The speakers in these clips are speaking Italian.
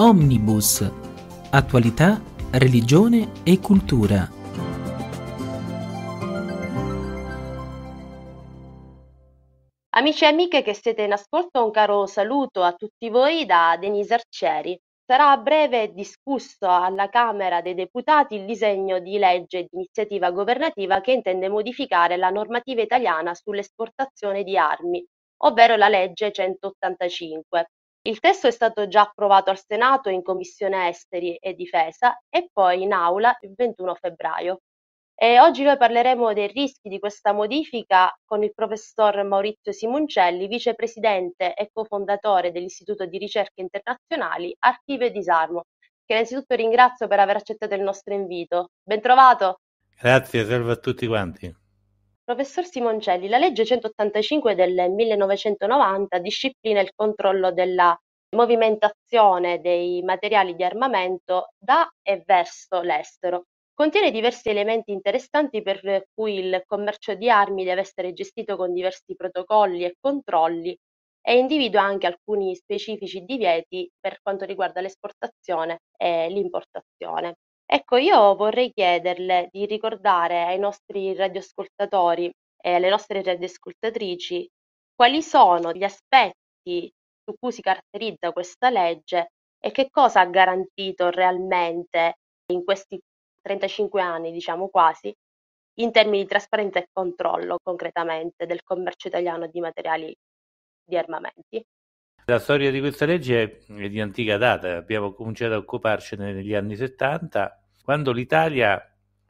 Omnibus. Attualità, religione e cultura. Amici e amiche che siete in ascolto, un caro saluto a tutti voi da Denise Arcieri. Sarà a breve discusso alla Camera dei Deputati il disegno di legge di iniziativa governativa che intende modificare la normativa italiana sull'esportazione di armi, ovvero la legge 185. Il testo è stato già approvato al Senato in Commissione Esteri e Difesa e poi in aula il 21 febbraio. E oggi noi parleremo dei rischi di questa modifica con il professor Maurizio Simoncelli, vicepresidente e cofondatore dell'Istituto di Ricerche Internazionali Archivio e Disarmo, che innanzitutto ringrazio per aver accettato il nostro invito. Bentrovato! Grazie, salve a tutti quanti. Professor Simoncelli, la legge 185 del 1990 disciplina il controllo della movimentazione dei materiali di armamento da e verso l'estero. Contiene diversi elementi interessanti per cui il commercio di armi deve essere gestito con diversi protocolli e controlli e individua anche alcuni specifici divieti per quanto riguarda l'esportazione e l'importazione. Ecco, io vorrei chiederle di ricordare ai nostri radioascoltatori e alle nostre radioascoltatrici quali sono gli aspetti su cui si caratterizza questa legge e che cosa ha garantito realmente in questi 35 anni, diciamo quasi, in termini di trasparenza e controllo concretamente del commercio italiano di materiali di armamenti. La storia di questa legge è di antica data, abbiamo cominciato a occuparcene negli anni 70 quando l'Italia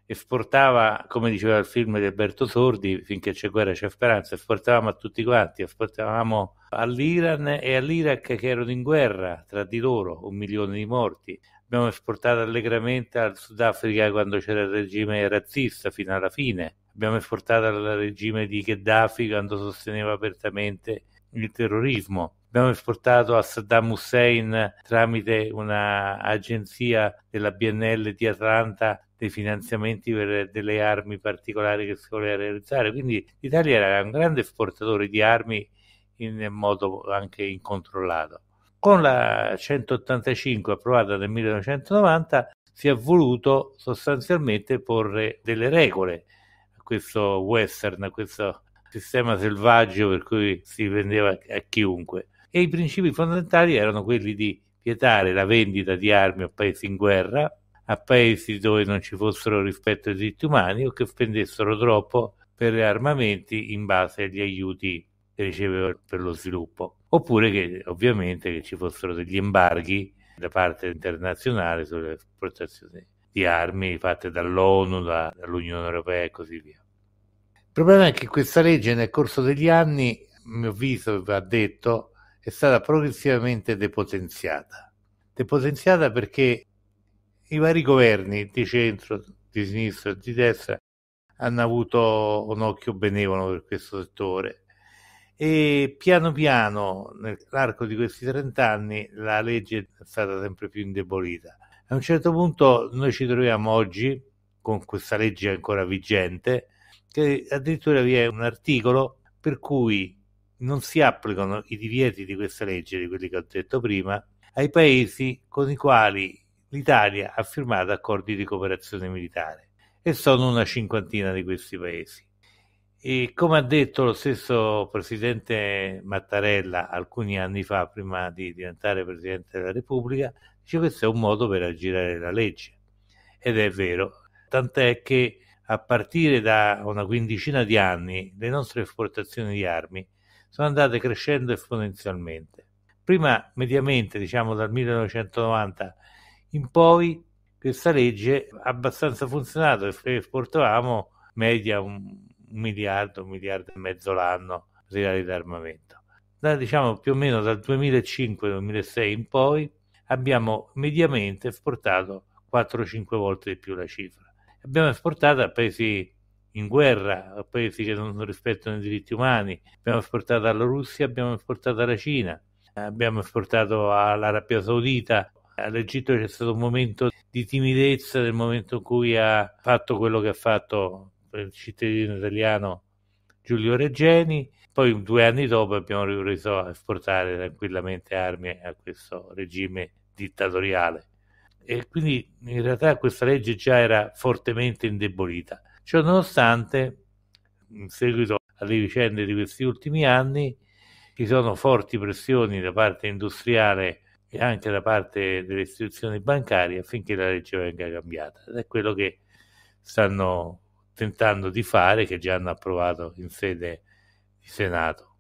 esportava, come diceva il film di Alberto Sordi, finché c'è guerra c'è speranza, esportavamo a tutti quanti, esportavamo all'Iran e all'Iraq che erano in guerra tra di loro, un milione di morti. Abbiamo esportato allegramente al Sudafrica quando c'era il regime razzista fino alla fine. Abbiamo esportato al regime di Gheddafi quando sosteneva apertamente il terrorismo. Abbiamo esportato a Saddam Hussein tramite un'agenzia della BNL di Atlanta dei finanziamenti per delle armi particolari che si voleva realizzare. Quindi l'Italia era un grande esportatore di armi in modo anche incontrollato. Con la 185 approvata nel 1990 si è voluto sostanzialmente porre delle regole a questo western, a questo sistema selvaggio per cui si vendeva a chiunque e i principi fondamentali erano quelli di vietare la vendita di armi a paesi in guerra, a paesi dove non ci fossero rispetto ai diritti umani o che spendessero troppo per armamenti in base agli aiuti che ricevevano per lo sviluppo, oppure che ovviamente che ci fossero degli embarghi da parte internazionale sulle esportazioni di armi fatte dall'ONU, da, dall'Unione Europea e così via. Il problema è che questa legge nel corso degli anni, a mio avviso, va detto, è stata progressivamente depotenziata. Depotenziata perché i vari governi di centro, di sinistra, e di destra hanno avuto un occhio benevolo per questo settore e piano piano nell'arco di questi 30 anni la legge è stata sempre più indebolita. A un certo punto noi ci troviamo oggi con questa legge ancora vigente che addirittura vi è un articolo per cui non si applicano i divieti di questa legge, di quelli che ho detto prima, ai paesi con i quali l'Italia ha firmato accordi di cooperazione militare e sono una cinquantina di questi paesi. E come ha detto lo stesso presidente Mattarella alcuni anni fa, prima di diventare presidente della Repubblica, dice questo è un modo per aggirare la legge. Ed è vero, tant'è che a partire da una quindicina di anni le nostre esportazioni di armi sono andate crescendo esponenzialmente. Prima, mediamente, diciamo dal 1990 in poi, questa legge ha abbastanza funzionato e esportavamo media un miliardo, un miliardo e mezzo l'anno materiali d'armamento. Da, diciamo più o meno dal 2005-2006 in poi abbiamo mediamente esportato 4-5 volte di più la cifra. Abbiamo esportato a paesi in guerra, paesi che non rispettano i diritti umani. Abbiamo esportato alla Russia, abbiamo esportato alla Cina, abbiamo esportato all'Arabia Saudita. All'Egitto c'è stato un momento di timidezza nel momento in cui ha fatto quello che ha fatto il cittadino italiano Giulio Reggeni. Poi due anni dopo abbiamo ripreso a esportare tranquillamente armi a questo regime dittatoriale. E quindi in realtà questa legge già era fortemente indebolita Ciononostante, in seguito alle vicende di questi ultimi anni, ci sono forti pressioni da parte industriale e anche da parte delle istituzioni bancarie affinché la legge venga cambiata. Ed è quello che stanno tentando di fare, che già hanno approvato in sede di Senato.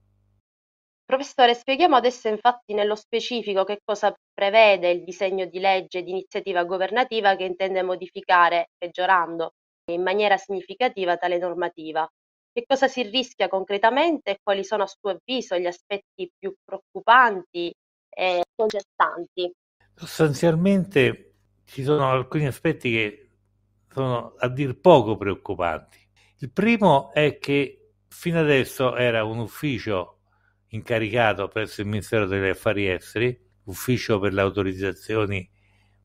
Professore, spieghiamo adesso infatti nello specifico che cosa prevede il disegno di legge di iniziativa governativa che intende modificare, peggiorando, in maniera significativa tale normativa. Che cosa si rischia concretamente e quali sono a suo avviso gli aspetti più preoccupanti e concertanti? Sostanzialmente ci sono alcuni aspetti che sono a dir poco preoccupanti. Il primo è che fino adesso era un ufficio incaricato presso il Ministero degli Affari Esteri, ufficio per le autorizzazioni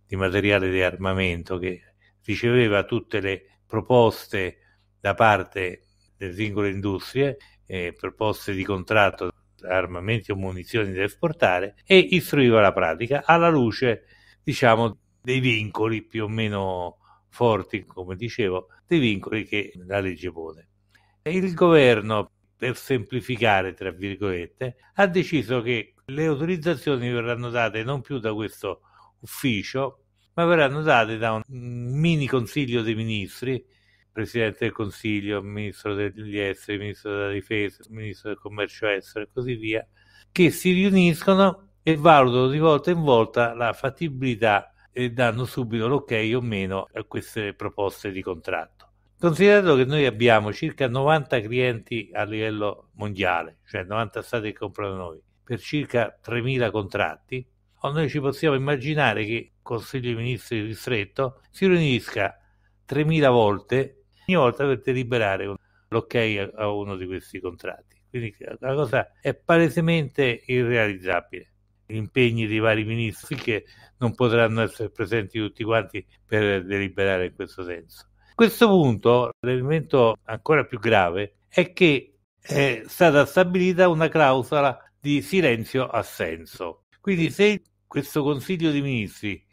di materiale di armamento che riceveva tutte le proposte da parte delle singole industrie, eh, proposte di contratto armamenti o munizioni da esportare e istruiva la pratica alla luce diciamo dei vincoli più o meno forti come dicevo dei vincoli che la legge pone il governo per semplificare tra virgolette ha deciso che le autorizzazioni verranno date non più da questo ufficio ma verranno date da un mini consiglio dei ministri, presidente del consiglio, ministro degli esteri, ministro della difesa, ministro del commercio estero e così via, che si riuniscono e valutano di volta in volta la fattibilità e danno subito l'ok o meno a queste proposte di contratto. Considerato che noi abbiamo circa 90 clienti a livello mondiale, cioè 90 stati che comprano noi, per circa 3.000 contratti, noi ci possiamo immaginare che il Consiglio dei Ministri di Distretto si riunisca 3.000 volte ogni volta per deliberare l'ok a uno di questi contratti. Quindi la cosa è palesemente irrealizzabile. Gli impegni dei vari ministri che non potranno essere presenti tutti quanti per deliberare in questo senso. A questo punto l'elemento ancora più grave è che è stata stabilita una clausola di silenzio assenso. Quindi se il questo Consiglio dei Ministri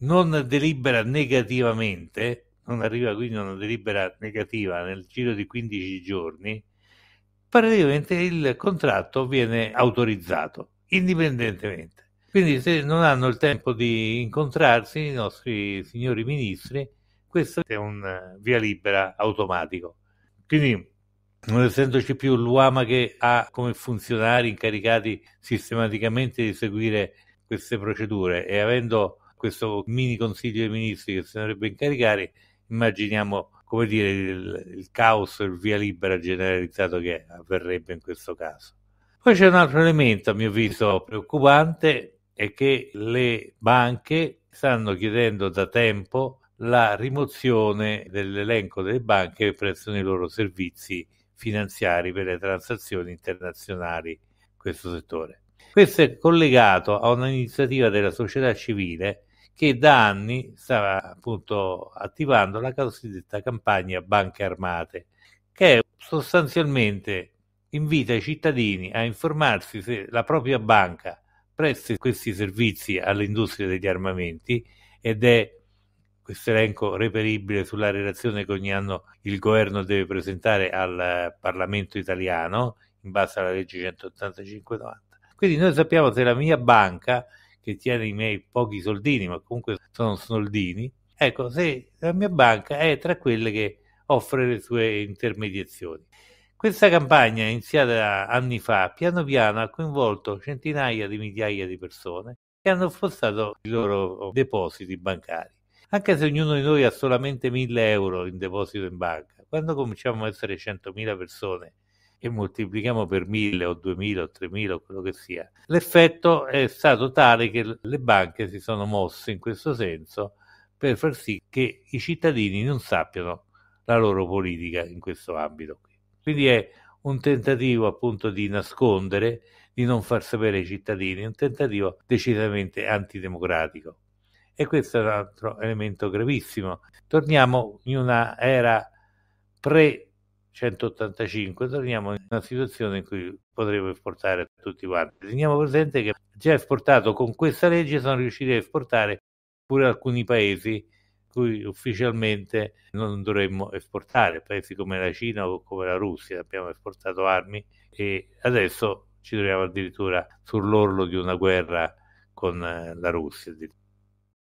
non delibera negativamente, non arriva quindi a una delibera negativa nel giro di 15 giorni, praticamente il contratto viene autorizzato indipendentemente. Quindi se non hanno il tempo di incontrarsi i nostri signori ministri, questo è un via libera automatico. Quindi non essendoci più l'UAMA che ha come funzionari incaricati sistematicamente di seguire queste procedure e avendo questo mini consiglio dei ministri che si dovrebbe incaricare, immaginiamo come dire, il, il caos, il via libera generalizzato che avverrebbe in questo caso. Poi c'è un altro elemento, a mio avviso, preoccupante, è che le banche stanno chiedendo da tempo la rimozione dell'elenco delle banche che prestano i loro servizi finanziari per le transazioni internazionali in questo settore. Questo è collegato a un'iniziativa della società civile che da anni sta appunto attivando la cosiddetta campagna Banche Armate, che sostanzialmente invita i cittadini a informarsi se la propria banca presta questi servizi all'industria degli armamenti ed è questo elenco reperibile sulla relazione che ogni anno il governo deve presentare al Parlamento italiano in base alla legge 185 quindi noi sappiamo se la mia banca, che tiene i miei pochi soldini, ma comunque sono soldini, ecco, se la mia banca è tra quelle che offre le sue intermediazioni. Questa campagna, iniziata anni fa, piano piano ha coinvolto centinaia di migliaia di persone che hanno spostato i loro depositi bancari. Anche se ognuno di noi ha solamente 1000 euro in deposito in banca, quando cominciamo a essere 100.000 persone e moltiplichiamo per 1000 o 2000 o 3000 o quello che sia. L'effetto è stato tale che le banche si sono mosse in questo senso per far sì che i cittadini non sappiano la loro politica in questo ambito. Quindi è un tentativo appunto di nascondere, di non far sapere ai cittadini, un tentativo decisamente antidemocratico. E questo è un altro elemento gravissimo. Torniamo in una era pre 185 torniamo in una situazione in cui potremmo esportare tutti quanti. Teniamo presente che già esportato con questa legge sono riusciti a esportare pure alcuni paesi cui ufficialmente non dovremmo esportare, paesi come la Cina o come la Russia, abbiamo esportato armi e adesso ci troviamo addirittura sull'orlo di una guerra con eh, la Russia.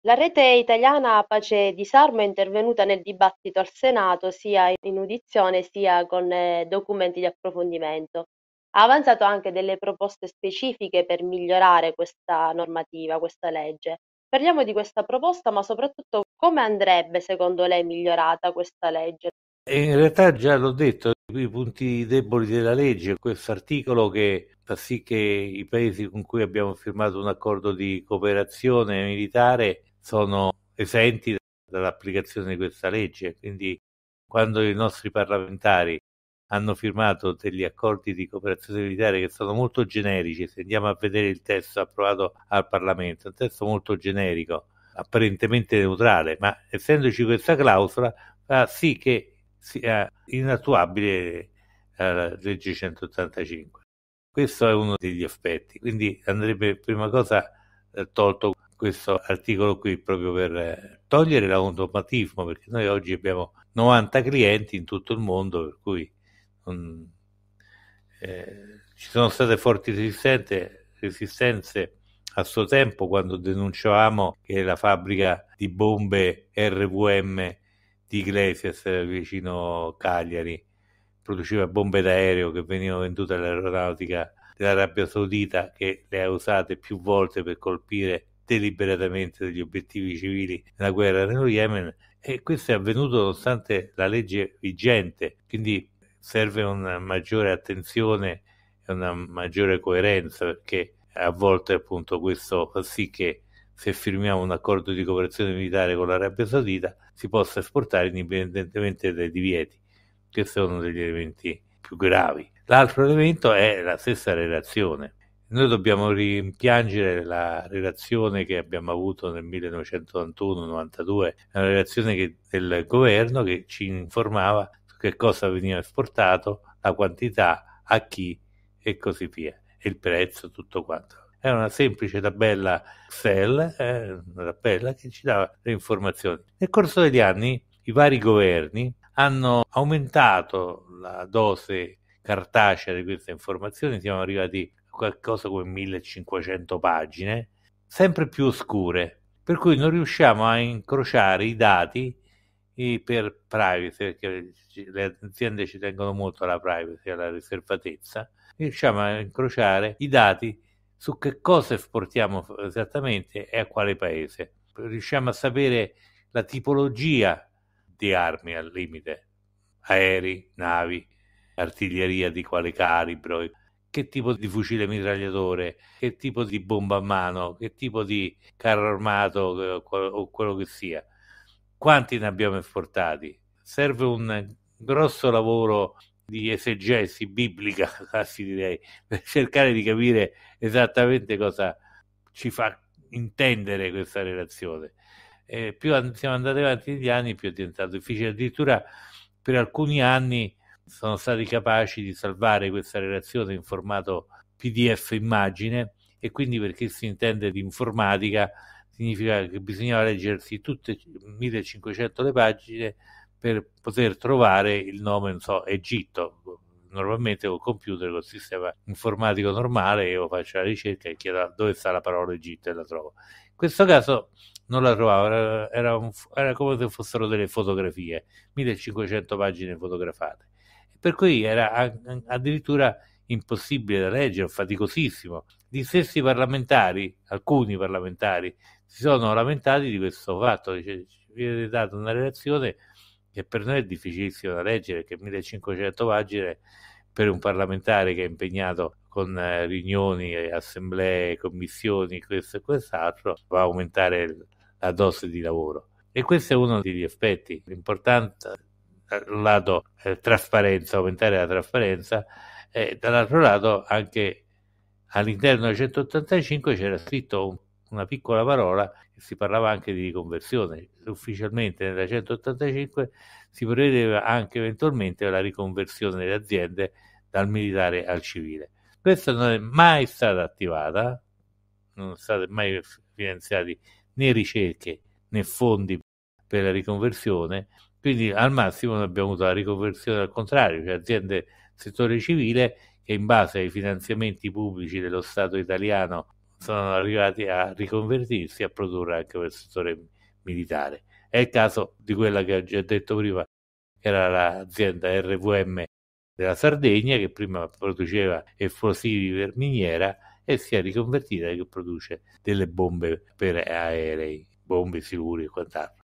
La Rete Italiana Pace e Disarmo è intervenuta nel dibattito al Senato sia in udizione sia con eh, documenti di approfondimento. Ha avanzato anche delle proposte specifiche per migliorare questa normativa, questa legge. Parliamo di questa proposta, ma soprattutto come andrebbe secondo lei migliorata questa legge? In realtà già l'ho detto, i punti deboli della legge, questo articolo che fa sì che i paesi con cui abbiamo firmato un accordo di cooperazione militare sono esenti dall'applicazione di questa legge, quindi quando i nostri parlamentari hanno firmato degli accordi di cooperazione militare che sono molto generici, se andiamo a vedere il testo approvato al Parlamento, un testo molto generico, apparentemente neutrale, ma essendoci questa clausola fa sì che sia inattuabile eh, la legge 185. Questo è uno degli aspetti, quindi andrebbe prima cosa eh, tolto questo articolo qui proprio per eh, togliere l'automatismo, perché noi oggi abbiamo 90 clienti in tutto il mondo, per cui um, eh, ci sono state forti resistenze, resistenze a suo tempo quando denunciavamo che la fabbrica di bombe RVM di Iglesias eh, vicino Cagliari produceva bombe d'aereo che venivano vendute all'aeronautica dell'Arabia Saudita che le ha usate più volte per colpire deliberatamente degli obiettivi civili nella guerra nello Yemen e questo è avvenuto nonostante la legge vigente, quindi serve una maggiore attenzione e una maggiore coerenza perché a volte appunto questo fa sì che se firmiamo un accordo di cooperazione militare con l'Arabia Saudita si possa esportare indipendentemente dai divieti, che sono degli elementi più gravi. L'altro elemento è la stessa relazione noi dobbiamo rimpiangere la relazione che abbiamo avuto nel 1991-92, una relazione che, del governo che ci informava su che cosa veniva esportato, la quantità, a chi e così via, e il prezzo, tutto quanto. Era una semplice tabella Excel, eh, una tabella che ci dava le informazioni. Nel corso degli anni i vari governi hanno aumentato la dose cartacea di queste informazioni, siamo arrivati qualcosa come 1500 pagine, sempre più oscure, per cui non riusciamo a incrociare i dati per privacy, perché le aziende ci tengono molto alla privacy, alla riservatezza, riusciamo a incrociare i dati su che cosa esportiamo esattamente e a quale paese. Riusciamo a sapere la tipologia di armi al limite, aerei, navi, artiglieria di quale calibro, che tipo di fucile mitragliatore, che tipo di bomba a mano, che tipo di carro armato eh, o quello che sia. Quanti ne abbiamo esportati? Serve un grosso lavoro di esegesi biblica, quasi direi, per cercare di capire esattamente cosa ci fa intendere questa relazione. Eh, più siamo andati avanti negli anni, più è diventato difficile. Addirittura per alcuni anni sono stati capaci di salvare questa relazione in formato PDF immagine e quindi perché si intende di informatica significa che bisognava leggersi tutte 1500 le pagine per poter trovare il nome, non so, Egitto. Normalmente col computer, col sistema informatico normale, io faccio la ricerca e chiedo dove sta la parola Egitto e la trovo. In questo caso non la trovavo, era, era, un, era come se fossero delle fotografie, 1500 pagine fotografate per cui era addirittura impossibile da leggere, faticosissimo. Gli stessi parlamentari, alcuni parlamentari, si sono lamentati di questo fatto, dice, ci viene data una relazione che per noi è difficilissima da leggere, che 1500 pagine per un parlamentare che è impegnato con eh, riunioni, assemblee, commissioni, questo e quest'altro, va a aumentare la dose di lavoro. E questo è uno degli aspetti, l'importanza eh, lato eh, trasparenza, aumentare la trasparenza, e dall'altro lato anche all'interno del 185 c'era scritto un, una piccola parola, si parlava anche di riconversione, ufficialmente nella 185 si prevedeva anche eventualmente la riconversione delle aziende dal militare al civile. Questa non è mai stata attivata, non sono state mai finanziati né ricerche né fondi per la riconversione quindi al massimo abbiamo avuto la riconversione al contrario, cioè aziende settore civile che in base ai finanziamenti pubblici dello Stato italiano sono arrivati a riconvertirsi a produrre anche per il settore militare. È il caso di quella che ho già detto prima, che era l'azienda RVM della Sardegna che prima produceva esplosivi per miniera e si è riconvertita che produce delle bombe per aerei, bombe sicure e quant'altro.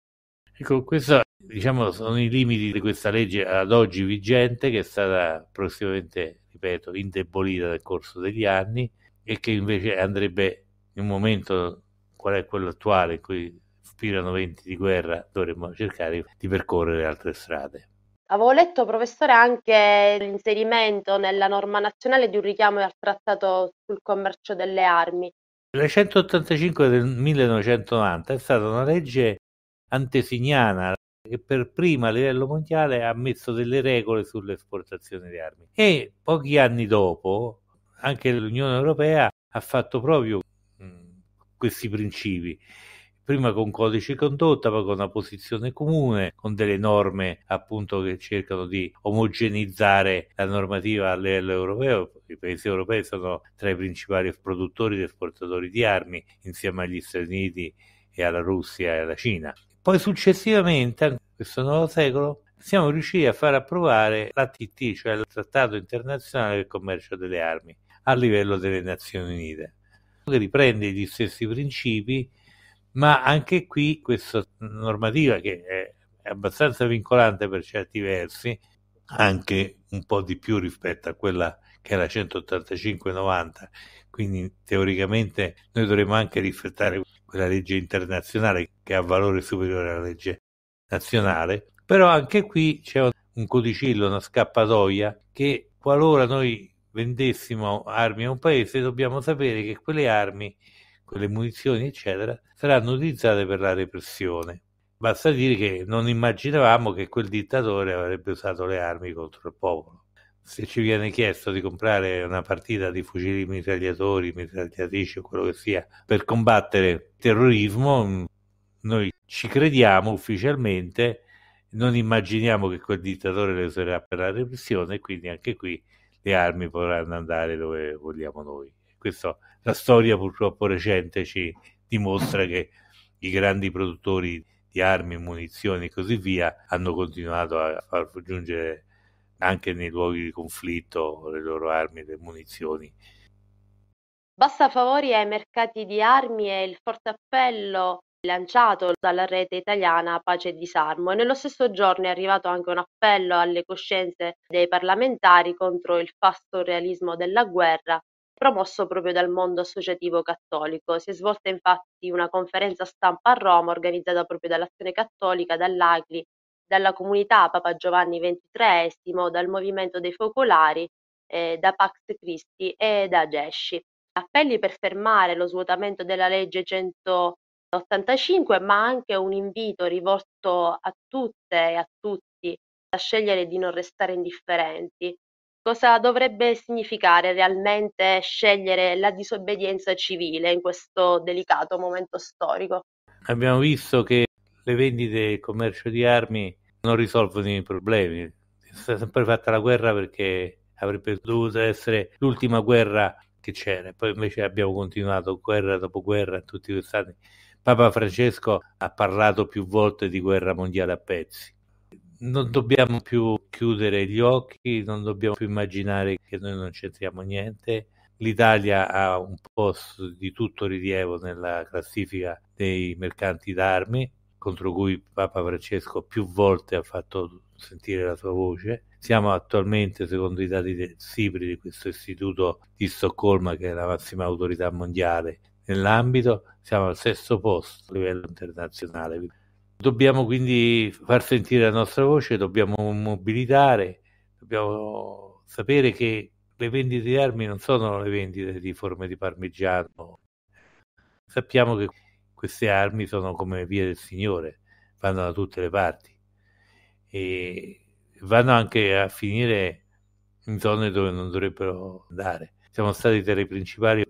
Ecco, questa diciamo, sono i limiti di questa legge ad oggi vigente che è stata prossimamente, ripeto, indebolita nel corso degli anni e che invece andrebbe in un momento qual è quello attuale in cui spirano venti di guerra, dovremmo cercare di percorrere altre strade. Avevo letto, professore, anche l'inserimento nella norma nazionale di un richiamo al trattato sul commercio delle armi. La 185 del 1990 è stata una legge antesignana che per prima a livello mondiale ha messo delle regole sull'esportazione di armi. E pochi anni dopo anche l'Unione Europea ha fatto proprio mm, questi principi prima con codice di condotta, poi con una posizione comune, con delle norme appunto che cercano di omogeneizzare la normativa a livello europeo. I paesi europei sono tra i principali produttori ed esportatori di armi, insieme agli Stati Uniti e alla Russia e alla Cina. Poi successivamente, in questo nuovo secolo, siamo riusciti a far approvare l'ATT, cioè il Trattato Internazionale del Commercio delle Armi, a livello delle Nazioni Unite, che riprende gli stessi principi, ma anche qui questa normativa che è abbastanza vincolante per certi versi, anche un po' di più rispetto a quella che era 185-90 quindi teoricamente noi dovremmo anche rispettare quella legge internazionale che ha valore superiore alla legge nazionale, però anche qui c'è un codicillo, una scappatoia che qualora noi vendessimo armi a un paese dobbiamo sapere che quelle armi, quelle munizioni eccetera saranno utilizzate per la repressione. Basta dire che non immaginavamo che quel dittatore avrebbe usato le armi contro il popolo se ci viene chiesto di comprare una partita di fucili mitragliatori, mitragliatrici o quello che sia per combattere il terrorismo, noi ci crediamo ufficialmente, non immaginiamo che quel dittatore le userà per la repressione, e quindi anche qui le armi potranno andare dove vogliamo noi. Questo, la storia purtroppo recente ci dimostra che i grandi produttori di armi, munizioni e così via hanno continuato a far giungere anche nei luoghi di conflitto le loro armi e le munizioni. Basta favori ai mercati di armi e il forte appello lanciato dalla rete italiana Pace e Disarmo e nello stesso giorno è arrivato anche un appello alle coscienze dei parlamentari contro il realismo della guerra promosso proprio dal mondo associativo cattolico. Si è svolta infatti una conferenza stampa a Roma organizzata proprio dall'Azione Cattolica, dall'Agli dalla comunità Papa Giovanni XXIII, dal movimento dei focolari, eh, da Pax Christi e da Gesci. Appelli per fermare lo svuotamento della legge 185, ma anche un invito rivolto a tutte e a tutti a scegliere di non restare indifferenti. Cosa dovrebbe significare realmente scegliere la disobbedienza civile in questo delicato momento storico? Abbiamo visto che le vendite e il commercio di armi non risolvono i problemi. Si è sempre fatta la guerra perché avrebbe dovuto essere l'ultima guerra che c'era. Poi invece abbiamo continuato guerra dopo guerra in tutti questi anni. Papa Francesco ha parlato più volte di guerra mondiale a pezzi. Non dobbiamo più chiudere gli occhi, non dobbiamo più immaginare che noi non c'entriamo niente. L'Italia ha un posto di tutto rilievo nella classifica dei mercanti d'armi, contro cui Papa Francesco più volte ha fatto sentire la sua voce. Siamo attualmente, secondo i dati del SIPRI, di questo istituto di Stoccolma, che è la massima autorità mondiale nell'ambito, siamo al sesto posto a livello internazionale. Dobbiamo quindi far sentire la nostra voce, dobbiamo mobilitare, dobbiamo sapere che le vendite di armi non sono le vendite di forme di parmigiano. Sappiamo che queste armi sono come vie del Signore, vanno da tutte le parti e vanno anche a finire in zone dove non dovrebbero andare. Siamo stati tra i principali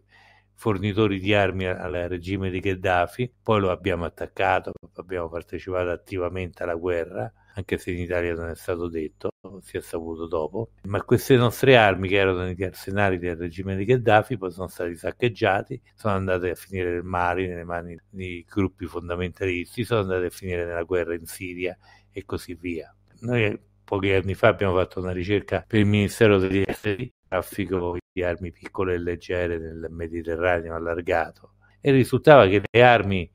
fornitori di armi al regime di Gheddafi, poi lo abbiamo attaccato, abbiamo partecipato attivamente alla guerra, anche se in Italia non è stato detto, si è saputo dopo, ma queste nostre armi che erano negli arsenali del regime di Gheddafi poi sono stati saccheggiati, sono andate a finire nel mare, nelle mani di gruppi fondamentalisti, sono andate a finire nella guerra in Siria e così via. Noi pochi anni fa abbiamo fatto una ricerca per il Ministero degli Esteri, traffico di armi piccole e leggere nel Mediterraneo allargato e risultava che le armi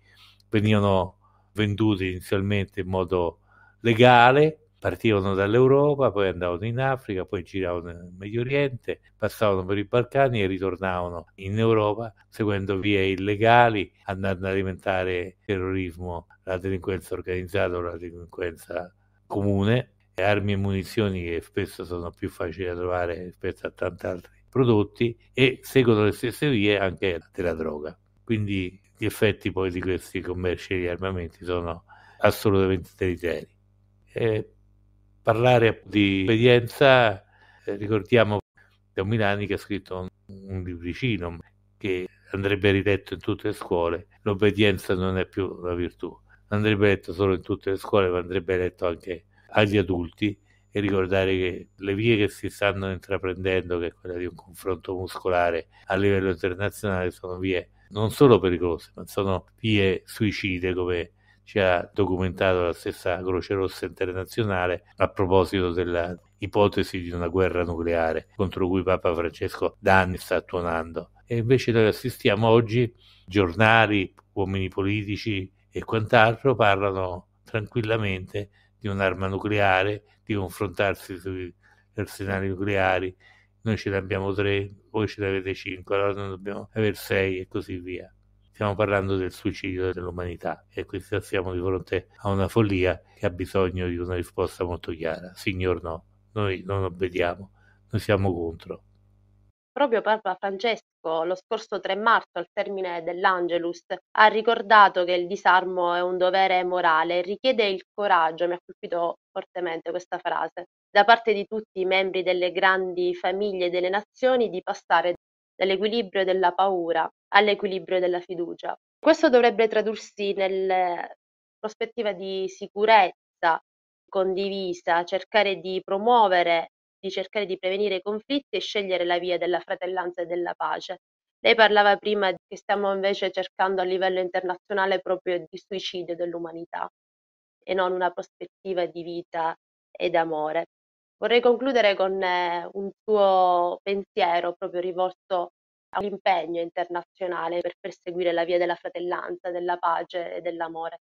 venivano vendute inizialmente in modo legale, partivano dall'Europa, poi andavano in Africa, poi giravano nel Medio Oriente, passavano per i Balcani e ritornavano in Europa seguendo vie illegali, andando ad alimentare terrorismo, la delinquenza organizzata o la delinquenza comune, e armi e munizioni che spesso sono più facili da trovare rispetto a tanti altri prodotti e seguono le stesse vie anche della droga. Quindi gli effetti poi di questi commerci di armamenti sono assolutamente deleteri. parlare di obbedienza, eh, ricordiamo da Milani che ha scritto un, un libricino che andrebbe riletto in tutte le scuole, l'obbedienza non è più una virtù, andrebbe letto solo in tutte le scuole, ma andrebbe letto anche agli adulti e ricordare che le vie che si stanno intraprendendo, che è quella di un confronto muscolare a livello internazionale, sono vie non solo pericolose, ma sono vie suicide, come ci ha documentato la stessa Croce Rossa internazionale a proposito dell'ipotesi di una guerra nucleare contro cui Papa Francesco da anni sta tuonando. E invece noi assistiamo oggi, giornali, uomini politici e quant'altro parlano tranquillamente di un'arma nucleare, di confrontarsi sui arsenali nucleari, noi ce ne abbiamo tre, voi ce ne avete cinque, allora noi dobbiamo avere sei e così via. Stiamo parlando del suicidio dell'umanità e qui siamo di fronte a una follia che ha bisogno di una risposta molto chiara. Signor no, noi non obbediamo, noi siamo contro. Proprio Papa Francesco, lo scorso 3 marzo, al termine dell'Angelus, ha ricordato che il disarmo è un dovere morale, richiede il coraggio, mi ha colpito fortemente questa frase, da parte di tutti i membri delle grandi famiglie delle nazioni di passare dall'equilibrio della paura all'equilibrio della fiducia. Questo dovrebbe tradursi nella prospettiva di sicurezza condivisa, cercare di promuovere di cercare di prevenire i conflitti e scegliere la via della fratellanza e della pace. Lei parlava prima che stiamo invece cercando a livello internazionale proprio il suicidio dell'umanità e non una prospettiva di vita e d'amore. Vorrei concludere con eh, un suo pensiero proprio rivolto all'impegno internazionale per perseguire la via della fratellanza, della pace e dell'amore.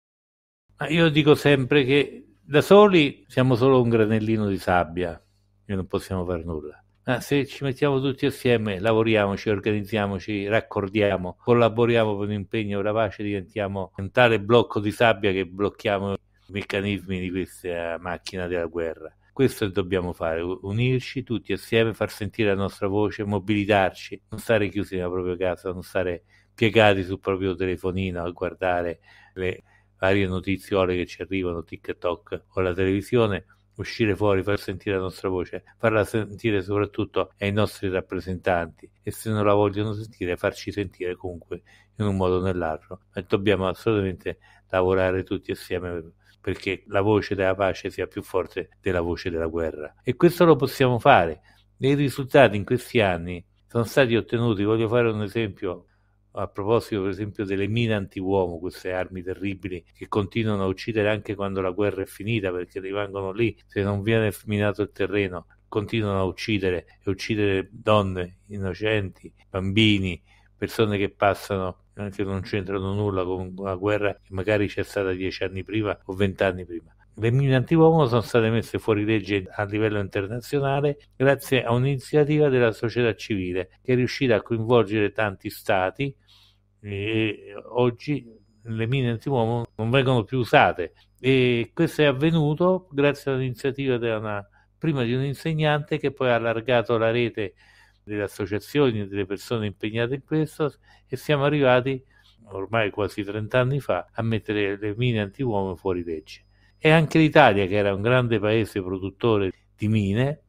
Io dico sempre che da soli siamo solo un granellino di sabbia, noi non possiamo fare nulla. Ma ah, se ci mettiamo tutti assieme, lavoriamoci, organizziamoci, raccordiamo, collaboriamo per un impegno per la pace, diventiamo un tale blocco di sabbia che blocchiamo i meccanismi di questa macchina della guerra. Questo dobbiamo fare, unirci tutti assieme, far sentire la nostra voce, mobilitarci, non stare chiusi nella propria casa, non stare piegati sul proprio telefonino a guardare le varie notiziole che ci arrivano, TikTok o la televisione, uscire fuori, far sentire la nostra voce, farla sentire soprattutto ai nostri rappresentanti e se non la vogliono sentire farci sentire comunque in un modo o nell'altro. Ma dobbiamo assolutamente lavorare tutti assieme perché la voce della pace sia più forte della voce della guerra. E questo lo possiamo fare. I risultati in questi anni sono stati ottenuti, voglio fare un esempio a proposito per esempio delle mine antiuomo, queste armi terribili che continuano a uccidere anche quando la guerra è finita perché rimangono lì, se non viene minato il terreno continuano a uccidere e uccidere donne, innocenti, bambini, persone che passano che non c'entrano nulla con una guerra che magari c'è stata dieci anni prima o vent'anni prima. Le mine antiuomo sono state messe fuori legge a livello internazionale grazie a un'iniziativa della società civile che è riuscita a coinvolgere tanti stati e oggi le mine antiuomo non vengono più usate e questo è avvenuto grazie all'iniziativa una, prima di un insegnante che poi ha allargato la rete delle associazioni, e delle persone impegnate in questo e siamo arrivati ormai quasi 30 anni fa a mettere le mine antiuomo fuori legge. E anche l'Italia, che era un grande paese produttore di mine,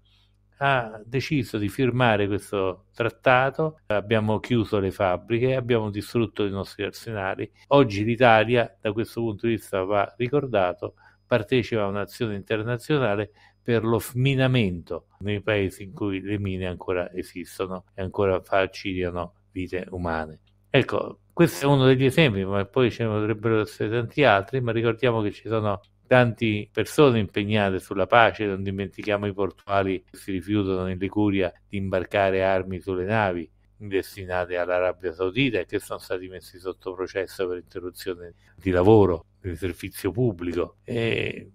ha deciso di firmare questo trattato, abbiamo chiuso le fabbriche, abbiamo distrutto i nostri arsenali. Oggi l'Italia, da questo punto di vista va ricordato, partecipa a un'azione internazionale per lo sminamento nei paesi in cui le mine ancora esistono e ancora faciliano vite umane. Ecco, questo è uno degli esempi, ma poi ce ne potrebbero essere tanti altri, ma ricordiamo che ci sono tante persone impegnate sulla pace, non dimentichiamo i portuali che si rifiutano in Liguria di imbarcare armi sulle navi destinate all'Arabia Saudita e che sono stati messi sotto processo per interruzione di lavoro, di servizio pubblico. E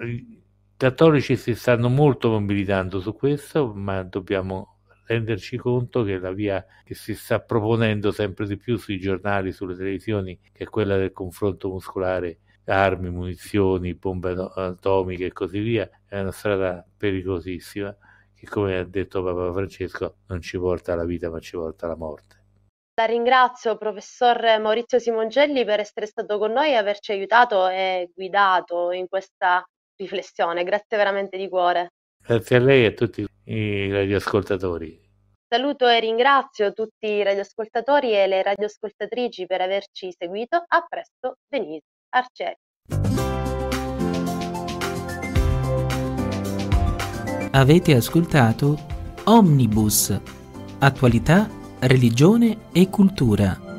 I cattolici si stanno molto mobilitando su questo, ma dobbiamo renderci conto che la via che si sta proponendo sempre di più sui giornali, sulle televisioni, che è quella del confronto muscolare armi, munizioni, bombe atomiche e così via, è una strada pericolosissima che come ha detto Papa Francesco non ci porta alla vita ma ci porta alla morte. La ringrazio professor Maurizio Simongelli per essere stato con noi e averci aiutato e guidato in questa riflessione. Grazie veramente di cuore. Grazie a lei e a tutti i radioascoltatori. Saluto e ringrazio tutti i radioascoltatori e le radioascoltatrici per averci seguito. A presto, Denise. Arcelli. Avete ascoltato Omnibus, attualità, religione e cultura.